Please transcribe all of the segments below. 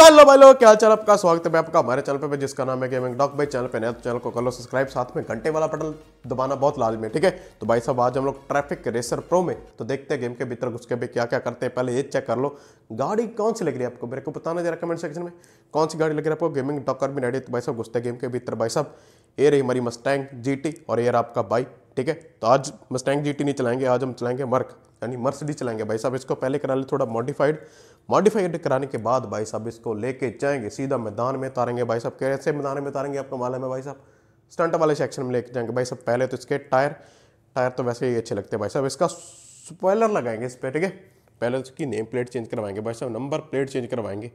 तो हेलो भाई लोग क्या चल आपका स्वागत है मैं आपका हमारे चैनल पे जिसका नाम है गेमिंग डॉक भाई चैनल पे नया तो चैनल को कर लो सब्सक्राइब साथ में घंटे वाला बटन दबाना बहुत लाजमी है ठीक है तो भाई साहब आज हम लोग ट्रैफिक रेसर प्रो में तो देखते हैं गेम के भीतर घुस के भी क्या क्या करते हैं पहले ये चेक कर लो गाड़ी कौन सी लग रही है आपको मेरे को बताना जरा कमेंट सेक्शन में कौन सी गाड़ी लग रही है आपको गेमिंग डॉक कर भी रेडी तो भाई साहब घुसते गेम के भीतर भाई साहब ये रही हमारी मस्टैंग जी और ये रहा आपका बाइक ठीक है तो आज मस्टैंग जी नहीं चलाएंगे आज हम चलाएंगे मर्क यानी मर्सडी चलाएंगे भाई साहब इसको पहले करा ले थोड़ा मॉडिफाइड मॉडिफाइड कराने के बाद भाई साहब इसको लेके जाएंगे सीधा मैदान में उतारेंगे भाई साहब कैसे मैदान में उतारेंगे आपको मालूम है भाई साहब स्टंट वाले सेक्शन में लेके जाएंगे भाई साहब पहले तो इसके टायर टायर तो वैसे ही अच्छे लगते हैं भाई साहब इसका स्पॉयलर लगाएंगे इस पर ठीक है पहले इसकी नेम प्लेट चेंज करवाएंगे भाई साहब नंबर प्लेट चेंज करवाएंगे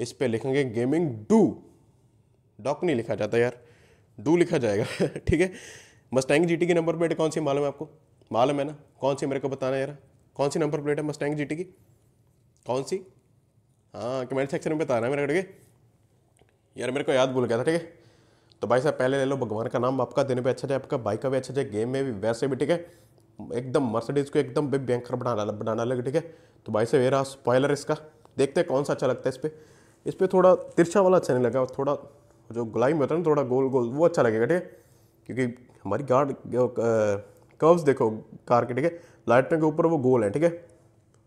इस पर लिखेंगे गेमिंग डू डॉक नहीं लिखा जाता यार डू लिखा जाएगा ठीक है मस्टैंग जीटी की नंबर प्लेट कौन सी मालूम है आपको मालूम है ना कौन सी मेरे को बताना यार कौन सी नंबर प्लेट है मस्टैंग जीटी की कौन सी हाँ कमेंट सेक्शन में बता रहा है मेरे है यार मेरे को याद भूल गया था ठीक है तो भाई साहब पहले ले लो भगवान का नाम आपका दिन भी अच्छा जाए आपका बाइक का भी अच्छा जाए गेम में भी वैसे भी ठीक है एकदम मर्सडीज को एकदम बैंकर ला बनाना लगे ठीक है तो भाई साहब ये रहा स्पॉयलर इसका देखते हैं कौन सा अच्छा लगता है इस पर इस पर थोड़ा तिरछा वाला अच्छा नहीं लगा थोड़ा जो गुलाई में होता है ना थोड़ा गोल गोल वो अच्छा लगेगा ठीक है क्योंकि हमारी गार्ड कर्व्स देखो कार के ठीक है लाइटों के ऊपर वो गोल है ठीक है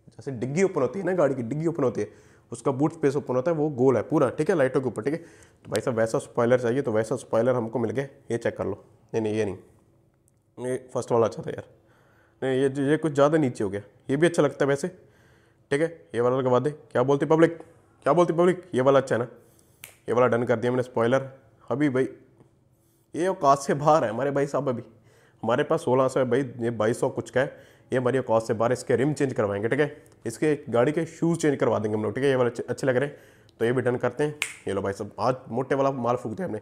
जैसे डिग्गी ओपन होती है ना गाड़ी की डिग्गी ओपन होती है उसका बूट स्पेस ओपन होता है वो गोल है पूरा ठीक है लाइटों के ऊपर ठीक है तो भाई साहब वैसा स्पॉयलर चाहिए तो वैसा स्पॉयलर हमको मिल गया ये चेक कर लो नहीं नहीं ये नहीं ये फर्स्ट वाला अच्छा था यार नहीं ये ये कुछ ज़्यादा नीचे हो गया ये भी अच्छा लगता है वैसे ठीक है ये वाला लगवा दे क्या बोलती पब्लिक क्या बोलती पब्लिक ये वाला अच्छा है ना ये वाला डन कर दिया मैंने स्पॉयलर अभी भाई ये औकात से बाहर है हमारे भाई साहब अभी हमारे पास सोलह सौ है भाई ये बाईस सौ कुछ का है ये हमारी औकात से बाहर इसके रिम चेंज करवाएंगे ठीक है इसके गाड़ी के शूज़ चेंज करवा देंगे हम लोग ठीक है ये वाले अच्छे लग रहे हैं तो ये भी डन करते हैं ये लो भाई साहब आज मोटे वाला माल फूक हैं हमने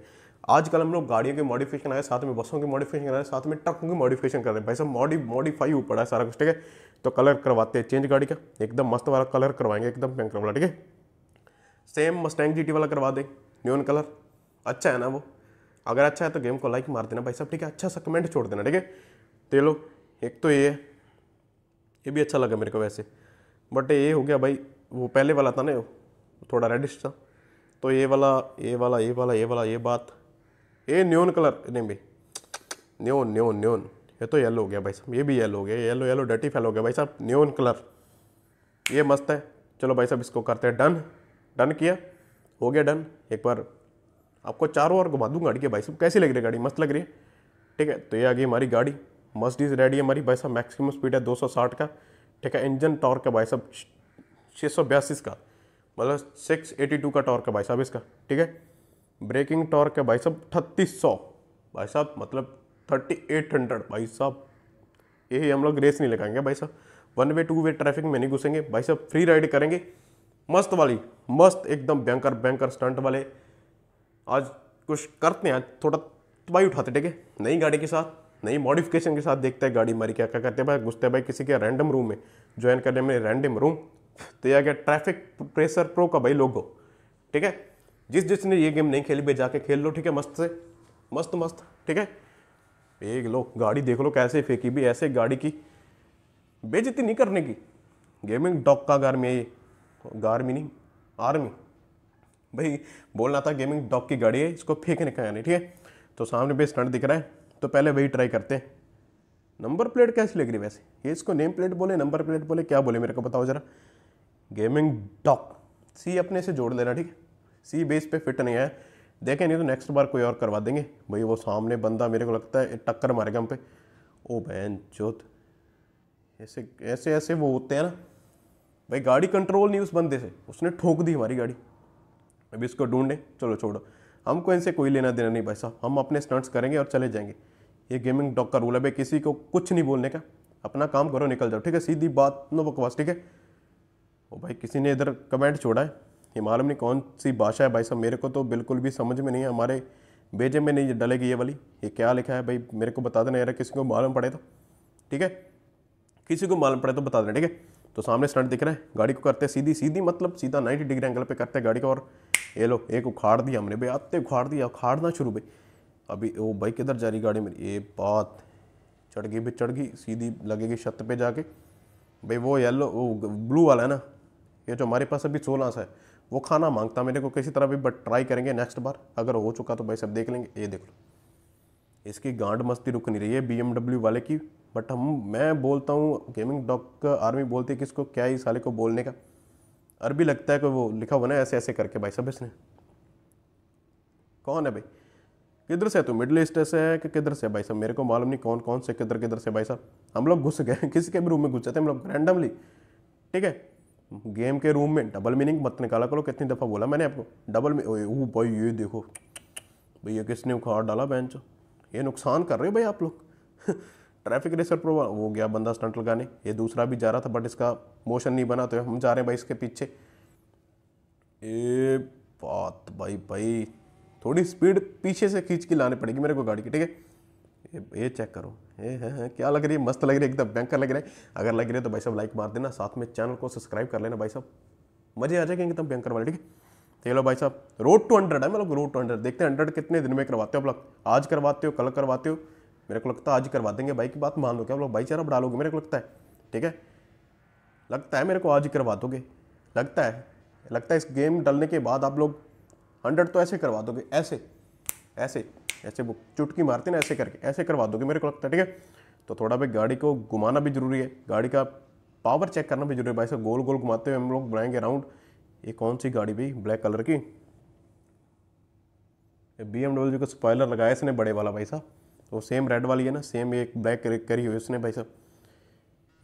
आजकल हम लोग गाड़ियों के मॉडिफिकेशन आए साथ में बसों के मॉडिफिकेशन हैं साथ में ट्रकों की मॉडिफिकेशन कर रहे हैं भाई साहब मॉडी मॉडिफाई हो पड़ा है सारा कुछ ठीक है तो कलर करवाते हैं चेंज गाड़ी का एकदम मस्त वाला कलर करवाएंगे एकदम पेंकर वाला ठीक है सेम मस्टैंग जी वाला करवा दें न्यून कलर अच्छा है ना वो अगर अच्छा है तो गेम को लाइक मार देना भाई साहब ठीक है अच्छा सा कमेंट छोड़ देना ठीक है तो लोग एक तो ये है ये भी अच्छा लगा मेरे को वैसे बट ये हो गया भाई वो पहले वाला था ना थोड़ा रेडिश था तो ये वाला ये वाला ये वाला ये वाला ये बात ये न्योन कलर नहीं भाई न्योन न्योन न्योन ये तो येलो हो गया भाई साहब ये भी येलो हो गया येलो येलो डटी फैल हो गया भाई साहब न्योन कलर ये मस्त है चलो भाई साहब इसको करते हैं डन डन किया हो गया डन एक बार आपको चारों ओर घुमा दूंगा गाड़ी के भाई साहब कैसी लग रही है गाड़ी मस्त लग रही है ठीक है तो ये आ गई हमारी गाड़ी मस्ट इज़ रेडी है हमारी भाई साहब मैक्सिमम स्पीड है 260 का ठीक है इंजन टॉर्क का भाई साहब छः सौ बयासी का मतलब सिक्स एटी टू का टॉर्क है भाई साहब इसका ठीक है ब्रेकिंग टॉर्क है भाई साहब थर्तीस सौ भाई साहब मतलब थर्टी एट हंड्रेड भाई साहब यही हम लोग रेस नहीं लगाएंगे भाई साहब one way two way traffic में नहीं घुसेंगे भाई साहब फ्री राइड करेंगे मस्त वाली मस्त एकदम बैंकर बैंकर स्टंट वाले आज कुछ करते हैं आज थोड़ा तबाही उठाते ठीक है नई गाड़ी के साथ नई मॉडिफिकेशन के साथ देखते हैं गाड़ी हमारी क्या क्या करते हैं भाई घुसते हैं भाई किसी के रैंडम रूम में ज्वाइन करने में रैंडम रूम तो यह गया ट्रैफिक प्रेशर प्रो का भाई लोगो ठीक है जिस जिसने ये गेम नहीं खेली भाई जाके खेल लो ठीक है मस्त से मस्त मस्त ठीक है एक लो गाड़ी देख लो कैसे फेंकी भी ऐसे गाड़ी की बेजती नहीं करने की गेमिंग डॉक का गार्मी है ये गार्मी नहीं आर्मी भाई बोलना था गेमिंग डॉग की गाड़ी है इसको फेंकने का यानी ठीक है तो सामने भी स्टंट दिख रहा है तो पहले वही ट्राई करते हैं नंबर प्लेट कैसी लग रही वैसे ये इसको नेम प्लेट बोले नंबर प्लेट बोले क्या बोले मेरे को बताओ ज़रा गेमिंग डॉक सी अपने से जोड़ लेना ठीक है सी बेस पे फिट नहीं है देखें नहीं तो नेक्स्ट बार कोई और करवा देंगे भाई वो सामने बंदा मेरे को लगता है टक्कर मारेगा हम पे ओ बहन चोत ऐसे ऐसे ऐसे वो होते हैं ना भाई गाड़ी कंट्रोल नहीं उस बंदे से उसने ठोक दी हमारी गाड़ी अब इसको ढूंढें चलो छोड़ो हमको इनसे कोई लेना देना नहीं भाई साहब हम अपने स्टंट्स करेंगे और चले जाएंगे ये गेमिंग डॉग का रूल है भाई किसी को कुछ नहीं बोलने का अपना काम करो निकल जाओ ठीक है सीधी बात नो बकवास ठीक है ओ भाई किसी ने इधर कमेंट छोड़ा है ये मालूम नहीं कौन सी भाषा है भाई साहब मेरे को तो बिल्कुल भी समझ में नहीं है हमारे बेजे में नहीं डलेगी ये वाली ये क्या लिखा है भाई मेरे को बता देना यार किसी को मालूम पड़े तो ठीक है किसी को मालूम पड़े तो बता देना ठीक है तो सामने स्टंट दिख रहे हैं गाड़ी को करते सीधी सीधी मतलब सीधा 90 डिग्री एंगल पे करते गाड़ी को और ये लो एक उखाड़ दिया हमने भाई आते उखाड़ दिया उखाड़ना शुरू भाई अभी वो भाई किधर जा रही गाड़ी मेरी ये बात चढ़ गई भाई चढ़ गई सीधी लगेगी छत पे जाके भाई वो येलो वो ब्लू वाला है ना ये जो हमारे पास अभी सोलह सा है वो खाना मांगता मेरे को किसी तरह भी बट ट्राई करेंगे नेक्स्ट बार अगर हो चुका तो भाई सब देख लेंगे ये देख लो इसकी गांड मस्ती रुक नहीं रही है बी वाले की बट हम मैं बोलता हूँ गेमिंग डॉक आर्मी बोलती है किसको क्या ही साले को बोलने का अरबी लगता है कि वो लिखा हुआ ना ऐसे ऐसे करके भाई साहब इसने कौन है भाई किधर से है तू मिडल ईस्ट से है कि किधर से भाई साहब मेरे को मालूम नहीं कौन कौन से किधर किधर से भाई साहब हम लोग घुस गए किसी के भी रूम में घुस जाते हम लोग रैंडमली ठीक है गेम के रूम में डबल मीनिंग मत निकाला करो कितनी दफ़ा बोला मैंने आपको डबल ओ भाई ये देखो भैया किसने उखाड़ डाला बेंच ये नुकसान कर रहे हो भाई आप लोग ट्रैफिक रेसर प्रो वो गया बंदा स्टंट लगाने ये दूसरा भी जा रहा था बट इसका मोशन नहीं बना तो हम जा रहे हैं भाई इसके पीछे ए बात भाई भाई थोड़ी स्पीड पीछे से खींच के लानी पड़ेगी मेरे को गाड़ी की ठीक है ये चेक करो ये है, है क्या लग रही है मस्त लग रही है एकदम भयंकर लग रहा है अगर लग रही है तो भाई साहब लाइक मार देना साथ में चैनल को सब्सक्राइब कर लेना भाई साहब मज़े आ जाएंगे एकदम भयंकर वाले ठीक है चलो लो भाई साहब रोड टू हंड्रेड है मतलब रोड टू हंड्रेड देखते हैं हंड्रेड कितने दिन में करवाते हो आप लोग आज करवाते हो कल करवाते हो मेरे को लगता है आज करवा देंगे भाई की बात मान लो क्या आप लोग भाईचारा डालोगे मेरे को लगता है ठीक है लगता है मेरे को आज करवा दोगे लगता है लगता है इस गेम डालने के बाद आप लोग हंड्रेड तो ऐसे करवा दोगे ऐसे ऐसे ऐसे वो चुटकी मारते ना ऐसे करके ऐसे करवा दोगे मेरे को लगता है ठीक है तो थोड़ा भाई गाड़ी को घुमाना भी जरूरी है गाड़ी का पावर चेक करना भी जरूरी है भाई साहब गोल गोल घुमाते हुए हम लोग बनाएंगे राउंड ये कौन सी गाड़ी भाई ब्लैक कलर की बी एम डब्ल्यू का स्पॉयलर लगाया इसने बड़े वाला भाई साहब तो सेम रेड वाली है ना सेम एक ब्लैक करी हुई इसने भाई साहब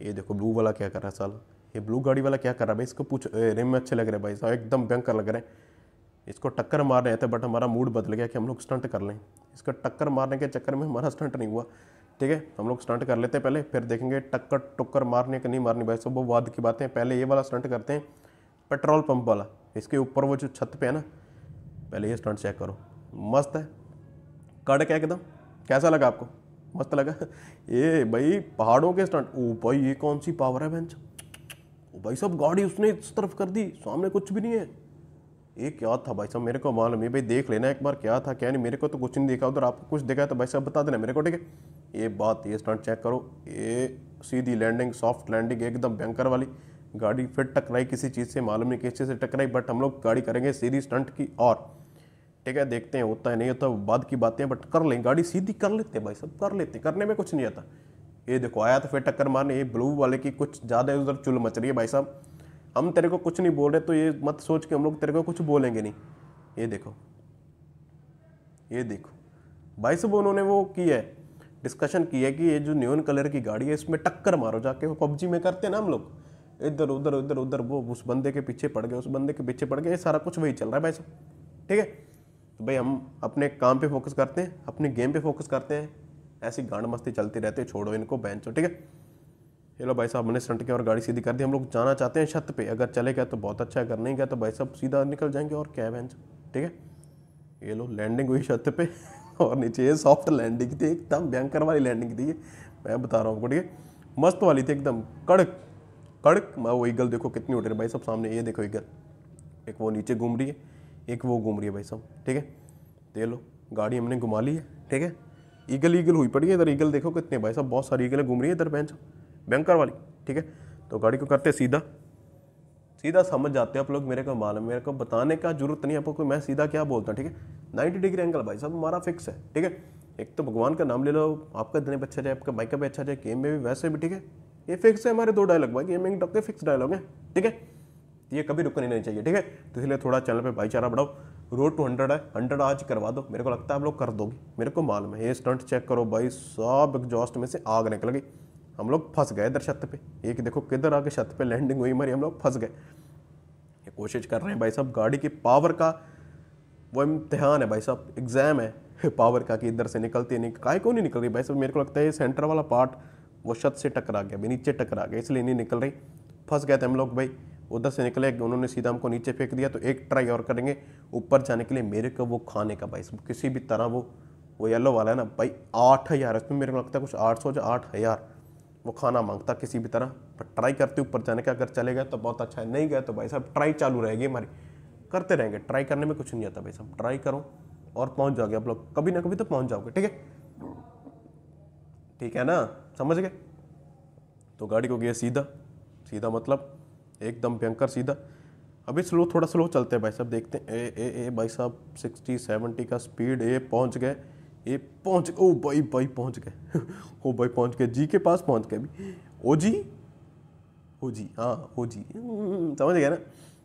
ये देखो ब्लू वाला क्या कर रहा है साल ये ब्लू गाड़ी वाला क्या कर रहा है भाई इसको पूछ रिम में अच्छे लग रहे हैं भाई साहब एकदम भयंकर लग रहे हैं इसको टक्कर मार रहे थे बट हमारा मूड बदल गया कि हम लोग स्टंट कर लें इसका टक्कर मारने के चक्कर में हमारा स्टंट नहीं हुआ ठीक है हम लोग स्टंट कर लेते हैं पहले फिर देखेंगे टक्कर टुक्कर मारने के नहीं मारनी भाई साहब वो वाद की बातें पहले ये वाला स्टंट करते हैं पेट्रोल पंप वाला इसके ऊपर वो जो छत पे है ना पहले ये स्टंट चेक करो मस्त है कड़क है एकदम कैसा लगा आपको मस्त लगा ये भाई पहाड़ों के स्टंट ओ भाई ये कौन सी पावर है बेंच ओ भाई साहब गाड़ी उसने इस तरफ कर दी सामने कुछ भी नहीं है ये क्या था भाई साहब मेरे को मालूम है भाई देख लेना एक बार क्या था क्या नहीं मेरे को तो कुछ नहीं देखा उधर आपको कुछ देखा तो भाई साहब बता देना मेरे को ठीक है ये बात ये स्टंट चेक करो ये सीधी लैंडिंग सॉफ्ट लैंडिंग एकदम भयंकर वाली गाड़ी फिर टकराई किसी चीज़ से मालूम नहीं किस चीज़ से टकराई बट हम लोग गाड़ी करेंगे सीधी स्टंट की और ठीक है देखते हैं होता है नहीं होता बाद की बातें बट कर लें गाड़ी सीधी कर लेते हैं भाई सब कर लेते हैं करने में कुछ नहीं आता ये देखो आया तो फिर टक्कर मारने ये ब्लू वाले की कुछ ज़्यादा उधर चुल मच रही है भाई साहब हम तेरे को कुछ नहीं बोल रहे तो ये मत सोच के हम लोग तेरे को कुछ बोलेंगे नहीं ये देखो ये देखो भाई साहब उन्होंने वो किया है डिस्कशन किया है कि ये जो न्यून कलर की गाड़ी है इसमें टक्कर मारो जाके वो पबजी में करते हैं ना हम लोग इधर उधर उधर उधर वो उस बंदे के पीछे पड़ गए उस बंदे के पीछे पड़ गए ये सारा कुछ वही चल रहा है भाई साहब ठीक है तो भाई हम अपने काम पे फोकस करते हैं अपने गेम पे फोकस करते हैं ऐसी गांड मस्ती चलती रहती है छोड़ो इनको बेंचो ठीक है चलो भाई साहब हमने सट के और गाड़ी सीधी कर दी हम लोग जाना चाहते हैं छत पे अगर चले गए तो बहुत अच्छा अगर नहीं गया तो भाई साहब सीधा निकल जाएंगे और क्या बेंच ठीक है ये लो लैंडिंग हुई छत पे और नीचे ये सॉफ्ट लैंडिंग थी एकदम भयंकर वाली लैंडिंग थी मैं बता रहा हूँ आपको ठीक है मस्त वाली थी एकदम कड़क कड़क मैं वो ईगल देखो कितनी उठ रही है भाई साहब सामने ये देखो ईगल एक वो नीचे घूम रही है एक वो घूम रही है भाई साहब ठीक है दे लो गाड़ी हमने घुमा ली है ठीक है ईगल ईगल हुई पड़ी है इधर ईगल देखो कितने भाई साहब बहुत सारी ईगलें घूम रही है इधर बहन भयंकर वाली ठीक है तो गाड़ी को करते सीधा सीधा समझ जाते हैं आप लोग मेरे को मालूम मेरे को बताने का जरूरत नहीं आपको मैं सीधा क्या बोलता हूँ ठीक है नाइन्टी डिग्री एंगल भाई साहब हमारा फिक्स है ठीक है एक तो भगवान का नाम ले लो आपका दिन पे अच्छा जाए आपका बाइक भी अच्छा जाए अच्छा गेम में भी वैसे भी ठीक है ये फिक्स है हमारे दो डायलॉग भाई एंग डॉक के फिक्स डायलॉग हैं ठीक है ये कभी रुकनी नहीं चाहिए ठीक है तो इसलिए थोड़ा चैनल पे भाईचारा बढ़ाओ रोड टू हंड्रेड है हंड्रेड आज करवा दो मेरे को लगता है आप लोग कर दोगे मेरे को मालूम है ये स्टंट चेक करो भाई सब एग्जॉस्ट में से आग निकल गई हम लोग फंस गए इधर छत पे एक देखो किधर आके छत पे लैंडिंग हुई हमारी हम लोग फंस गए ये कोशिश कर रहे हैं भाई साहब गाड़ी की पावर का वो इम्तहान है भाई साहब एग्ज़ाम है पावर का कि इधर से निकलती है नहीं काय क्यों नहीं निकल रही भाई साहब मेरे को लगता है ये सेंटर वाला पार्ट वो छत से टकरा गया नीचे टकरा गया इसलिए नहीं निकल रही फंस गए थे हम लोग भाई उधर से निकले उन्होंने सीधा हमको नीचे फेंक दिया तो एक ट्राई और करेंगे ऊपर जाने के लिए मेरे को वो खाने का भाई किसी भी तरह वो वो येलो वाला है ना भाई आठ हज़ार इसमें मेरे को लगता है कुछ आठ सौ या आठ हज़ार वो खाना मांगता किसी भी तरह पर ट्राई करते ऊपर जाने का अगर चले गए तो बहुत अच्छा है नहीं गए तो भाई साहब ट्राई चालू रहेगी हमारी करते रहेंगे ट्राई करने में कुछ नहीं आता भाई साहब ट्राई करो और पहुँच जाओगे आप लोग कभी ना कभी तो पहुँच जाओगे ठीक है ठीक है ना समझ गए तो गाड़ी को गया सीधा सीधा मतलब एकदम भयंकर सीधा अभी स्लो थोड़ा स्लो चलते हैं भाई साहब देखते हैं ए ए ए भाई साहब सिक्सटी सेवेंटी का स्पीड ए पहुंच गए ए पहुंच ओ भाई भाई पहुंच गए ओ भाई पहुंच गए जी के पास पहुंच गए अभी ओ जी ओ जी हाँ ओ जी हम्म, समझ गए ना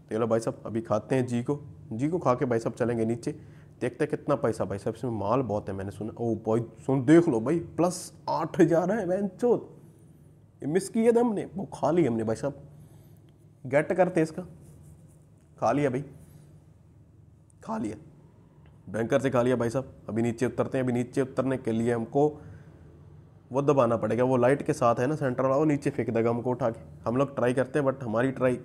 चलो तो भाई साहब अभी खाते हैं जी को जी को खा के भाई साहब चलेंगे नीचे देखते कितना पैसा भाई साहब इसमें माल बहुत है मैंने सुना ओ भाई सुन देख लो भाई प्लस आठ हज़ार है वैन चोत मिस किया था हमने वो खा ली हमने भाई साहब गेट करते इसका खा लिया भाई खा लिया बैंकर से खा लिया भाई साहब अभी नीचे उतरते हैं अभी नीचे उतरने के लिए हमको वो दबाना पड़ेगा वो लाइट के साथ है ना सेंटर वाला वो नीचे फेंक देगा हमको उठा के हम लोग ट्राई करते हैं बट हमारी ट्राई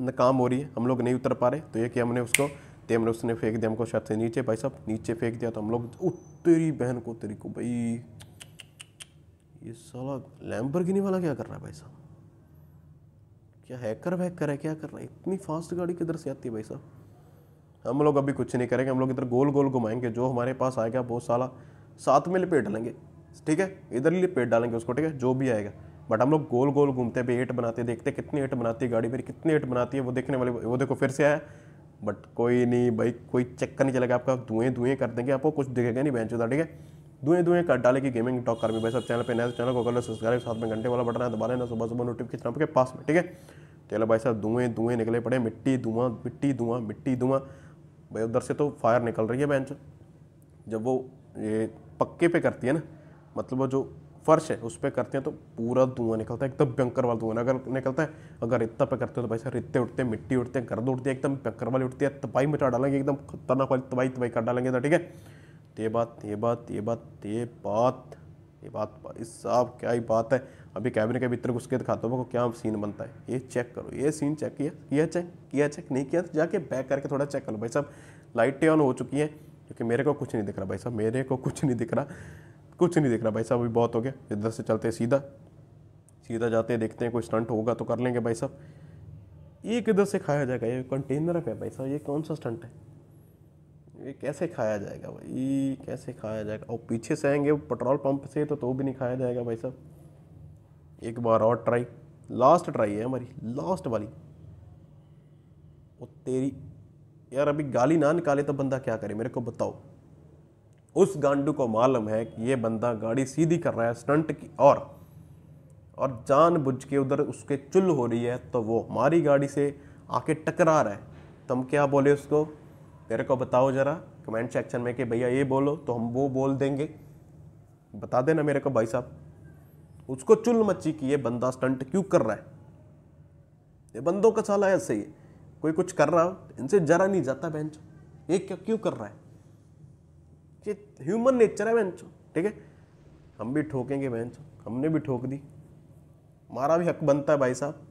नाकाम हो रही है हम लोग नहीं उतर पा रहे तो ये कि हमने उसको ते हमने उसने फेंक दिया हमको छत से नीचे भाई साहब नीचे फेंक दिया तो हम लोग ओ तेरी बहन को तेरी को भाई ये साला लैम्बरगिनी वाला क्या कर रहा है भाई साहब क्या हैकर वैकर है क्या कर रहा है इतनी फास्ट गाड़ी किधर से आती है भाई साहब हम लोग अभी कुछ नहीं करेंगे हम लोग इधर गोल गोल घुमाएंगे जो हमारे पास आएगा वो साला साथ में लपेट डालेंगे ठीक है इधर ही लपेट डालेंगे उसको ठीक है जो भी आएगा बट हम लोग गोल गोल घूमते हैं भाई एट बनाते देखते कितनी एट बनाती है गाड़ी मेरी कितनी एट बनाती है वो देखने वाले वो देखो फिर से आया बट कोई नहीं भाई कोई चक्कर नहीं चलेगा आपका धुएं धुएं कर देंगे आपको कुछ दिखेगा नहीं बेंच ठीक है धुएं धुएं कर डालेगी गेमिंग टॉक कर भी भाई सब चैनल पे नया चैनल को कर लो सब्सक्राइब साथ में घंटे वाला बटन है दबा लेना सुबह सुबह नोटिफिकेशन आपके पास में ठीक है चलो भाई साहब धुएं धुएं निकले पड़े मिट्टी धुआं मिट्टी धुआं मिट्टी धुआं भाई उधर से तो फायर निकल रही है बेंच जब वो ये पक्के पे करती है ना मतलब वो जो फर्श है उस पर करते हैं तो पूरा धुआं निकलता है एकदम भयंकर वाला धुआं अगर निकलता है अगर इतना पे करते हैं तो भाई साहब रित्ते उठते हैं मिट्टी उठते हैं गर्द उठती है एकदम भयंकर वाली उठती है तबाही मचा डालेंगे एकदम खतरनाक वाली तबाही तबाही कर डालेंगे तो, ठीक है तो ये बात ये बात ये बात ये बात ये बात भाई साहब क्या ही बात है अभी कैमरे के भीतर घुस के दिखाता हूँ क्या सीन बनता है ये चेक करो ये सीन चेक किया किया चेक किया चेक नहीं किया तो जाके बैक करके थोड़ा चेक करो भाई साहब लाइटें ऑन हो चुकी हैं क्योंकि मेरे को कुछ नहीं दिख रहा भाई साहब मेरे को कुछ नहीं दिख रहा कुछ नहीं देखना भाई साहब अभी बहुत हो गया इधर से चलते सीधा सीधा जाते देखते हैं कोई स्टंट होगा तो कर लेंगे भाई साहब ये किधर से खाया जाएगा ये कंटेनर है भाई साहब ये कौन सा स्टंट है ये कैसे खाया जाएगा भाई कैसे खाया जाएगा और पीछे से आएंगे पेट्रोल पंप से तो तो भी नहीं खाया जाएगा भाई साहब एक बार और ट्राई लास्ट ट्राई है हमारी लास्ट वाली वो तेरी यार अभी गाली ना निकाले तो बंदा क्या करे मेरे को बताओ उस गांडू को मालूम है कि ये बंदा गाड़ी सीधी कर रहा है स्टंट की और और बुझ के उधर उसके चुल हो रही है तो वो हमारी गाड़ी से आके टकरा रहा है तो हम क्या बोले उसको तेरे को बताओ ज़रा कमेंट सेक्शन में कि भैया ये बोलो तो हम वो बोल देंगे बता देना मेरे को भाई साहब उसको चुल मची कि ये बंदा स्टंट क्यों कर रहा है ये बंदों का साला ऐसे ही कोई कुछ कर रहा हो इनसे जरा नहीं जाता बेंच ये क्या क्यों कर रहा है ये ह्यूमन नेचर है बहन ठीक है हम भी ठोकेंगे बहन हमने भी ठोक दी हमारा भी हक बनता है भाई साहब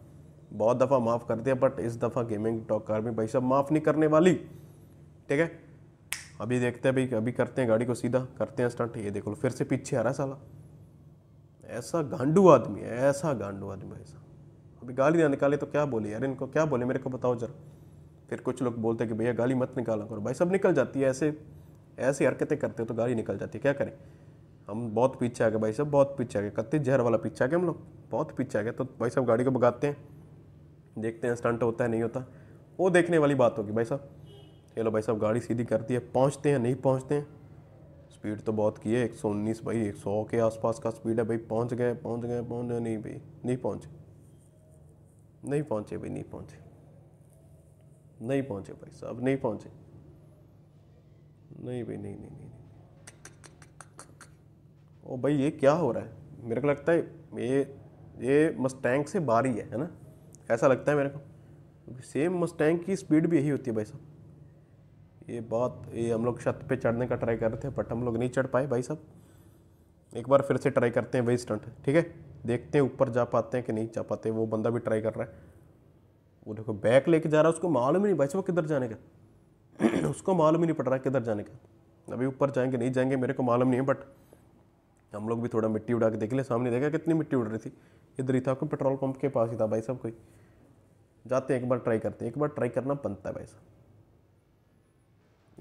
बहुत दफ़ा माफ़ कर दिया बट इस दफ़ा गेमिंग टॉक कार में भाई साहब माफ़ नहीं करने वाली ठीक है अभी देखते हैं भाई अभी करते हैं गाड़ी को सीधा करते हैं स्टंट ये देखो फिर से पीछे आ रहा है साला ऐसा गांडू आदमी है ऐसा गांडू आदमी भाई साहब अभी गाली ना निकाले तो क्या बोले यार इनको क्या बोले मेरे को बताओ जरा फिर कुछ लोग बोलते हैं कि भैया गाली मत निकाला करो भाई सब निकल जाती है ऐसे ऐसी हरकतें करते हो तो गाड़ी निकल जाती है क्या करें हम बहुत पीछे आ गए भाई साहब बहुत पीछे आ गए कत्ती जहर वाला पीछे आ गए हम लोग बहुत पीछे आ गए तो भाई साहब गाड़ी को भगाते हैं देखते हैं स्टंट होता है नहीं होता वो देखने वाली बात होगी भाई साहब ये लो भाई साहब गाड़ी सीधी करती है पहुँचते हैं नहीं पहुँचते हैं स्पीड तो बहुत की है एक सौ उन्नीस भाई एक सौ के आसपास का स्पीड है भाई पहुँच गए पहुँच गए पहुँच गए नहीं भाई नहीं पहुँचे नहीं पहुँचे भाई नहीं पहुँचे नहीं पहुँचे भाई साहब नहीं पहुँचे नहीं भाई नहीं नहीं नहीं नहीं ओ भाई ये क्या हो रहा है मेरे को लगता है ये ये मस्टैंक से बाहर ही है है ना ऐसा लगता है मेरे को सेम मस्टैंक की स्पीड भी यही होती है भाई साहब ये बहुत ये हम लोग छत पे चढ़ने का ट्राई कर रहे थे बट हम लोग नहीं चढ़ पाए भाई साहब एक बार फिर से ट्राई करते हैं वही स्टंट ठीक है देखते हैं ऊपर जा पाते हैं कि नहीं जा पाते वो बंदा भी ट्राई कर रहा है वो देखो बैक लेके जा रहा है उसको मालूम ही नहीं भाई साहब किधर जाने का उसको मालूम ही नहीं पड़ रहा किधर जाने का अभी ऊपर जाएंगे नहीं जाएंगे मेरे को मालूम नहीं है बट हम लोग भी थोड़ा मिट्टी उड़ा के देख ले सामने देखा कितनी मिट्टी उड़ रही थी इधर ही था कोई पेट्रोल पंप के पास ही था भाई साहब कोई जाते हैं एक बार ट्राई करते हैं एक बार ट्राई करना बनता है भाई साहब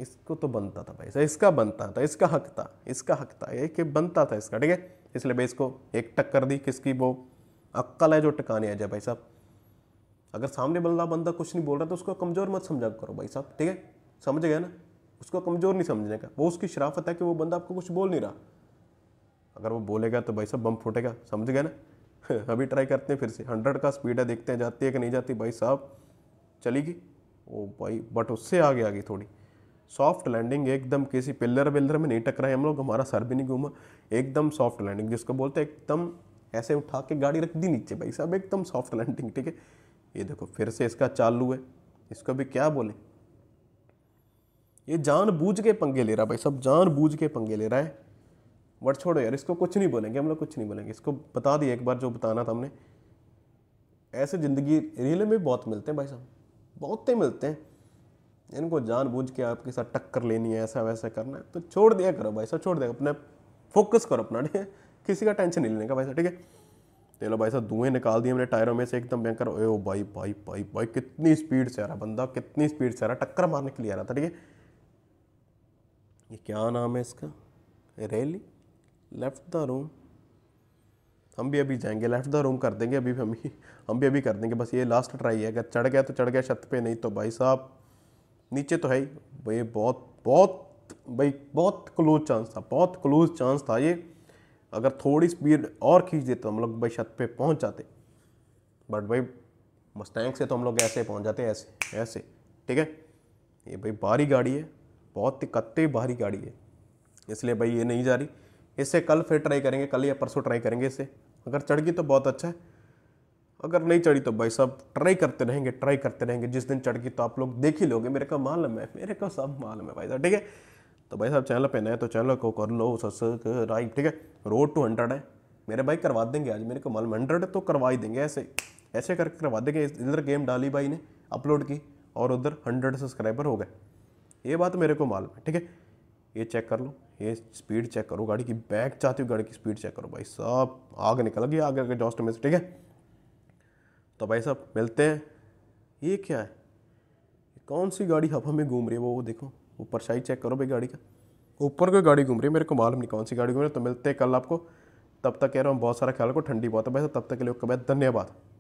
इसको तो बनता था भाई साहब इसका बनता था इसका हक था इसका हक था एक बनता था इसका ठीक है इसलिए भाई इसको एक टक कर दी किसकी वो अक्कल है जो टकाने आ जाए भाई साहब अगर सामने बल्ला बंदा कुछ नहीं बोल रहा तो उसको कमज़ोर मत समझा करो भाई साहब ठीक है समझ गया ना उसको कमज़ोर नहीं समझने का वो उसकी शराफत है कि वो बंदा आपको कुछ बोल नहीं रहा अगर वो बोलेगा तो भाई साहब बम फूटेगा समझ गया ना अभी ट्राई करते हैं फिर से हंड्रेड का स्पीड है देखते हैं जाती है कि नहीं जाती भाई साहब चलेगी ओ भाई बट उससे आगे आ गई थोड़ी सॉफ्ट लैंडिंग एकदम किसी पिल्लर विल्लर में नहीं टकराए हम लोग हमारा सर भी नहीं घूमा एकदम सॉफ्ट लैंडिंग जिसको बोलते हैं एकदम ऐसे उठा के गाड़ी रख दी नीचे भाई साहब एकदम सॉफ्ट लैंडिंग ठीक है ये देखो फिर से इसका चालू है इसको भी क्या बोले ये जान बूझ के पंगे ले रहा है भाई सब जान बूझ के पंगे ले रहा है वट छोड़ो यार इसको कुछ नहीं बोलेंगे हम लोग कुछ नहीं बोलेंगे इसको बता दिया एक बार जो बताना था हमने ऐसे ज़िंदगी रियल में बहुत मिलते हैं भाई साहब ही मिलते हैं इनको जान बूझ के आपके साथ टक्कर लेनी है ऐसा वैसा करना है तो छोड़ दिया करो भाई साहब छोड़ दिया अपने फोकस करो अपना ठीक है किसी का टेंशन नहीं लेने का भाई साहब ठीक है चलो भाई साहब धुएं निकाल दिए हमने टायरों में से एकदम भयंकर ओ भाई भाई भाई भाई कितनी स्पीड से आ रहा बंदा कितनी स्पीड से आ रहा टक्कर मारने के लिए आ रहा था ठीक है ये क्या नाम है इसका रैली लेफ़्ट द रूम हम भी अभी जाएंगे लेफ़्ट द रूम कर देंगे अभी हम भी हम भी अभी कर देंगे बस ये लास्ट ट्राई है अगर चढ़ गया तो चढ़ गया छत पे नहीं तो भाई साहब नीचे तो है ही भाई बहुत बहुत भाई बहुत क्लोज चांस था बहुत क्लोज चांस था ये अगर थोड़ी स्पीड और खींच देते तो हम लोग भाई छत पे पहुंच जाते बट भाई मस्तैंक से तो हम लोग ऐसे पहुंच जाते ऐसे ऐसे ठीक है ये भाई भारी गाड़ी है बहुत इकत्ते भारी गाड़ी है इसलिए भाई ये नहीं जा रही इसे कल फिर ट्राई करेंगे कल या परसों ट्राई करेंगे इसे अगर चढ़ गई तो बहुत अच्छा है अगर नहीं चढ़ी तो भाई साहब ट्राई करते रहेंगे ट्राई करते रहेंगे जिस दिन चढ़ गई तो आप लोग देख ही लोगे मेरे का मालूम है मेरे को सब मालूम है भाई साहब ठीक है तो भाई साहब चैनल पे नए तो चैनल को कर लो सब्सक्राइब ठीक है रोड टू हंड्रेड है मेरे भाई करवा देंगे आज मेरे को मालूम हंड्रेड तो करवा ही देंगे ऐसे ऐसे करके करवा देंगे इधर गेम डाली भाई ने अपलोड की और उधर हंड्रेड सब्सक्राइबर हो गए ये बात मेरे को मालूम है ठीक है ये चेक कर लो ये स्पीड चेक करो गाड़ी की बैक चाहती हो गाड़ी की स्पीड चेक करो भाई साहब आग निकल गई आगे आगे जॉस्ट में से ठीक है तो भाई साहब मिलते हैं ये क्या है कौन सी गाड़ी हवा में घूम रही है वो वो देखो ऊपर शाही चेक करो भाई गाड़ी का ऊपर कोई गाड़ी घूम रही है मेरे को मालूम नहीं कौन सी गाड़ी घूम रही है तो मिलते हैं कल आपको तब तक कह रहा हूँ बहुत सारा ख्याल को ठंडी बहुत है भाई साहब तब तक के लिए भाई धन्यवाद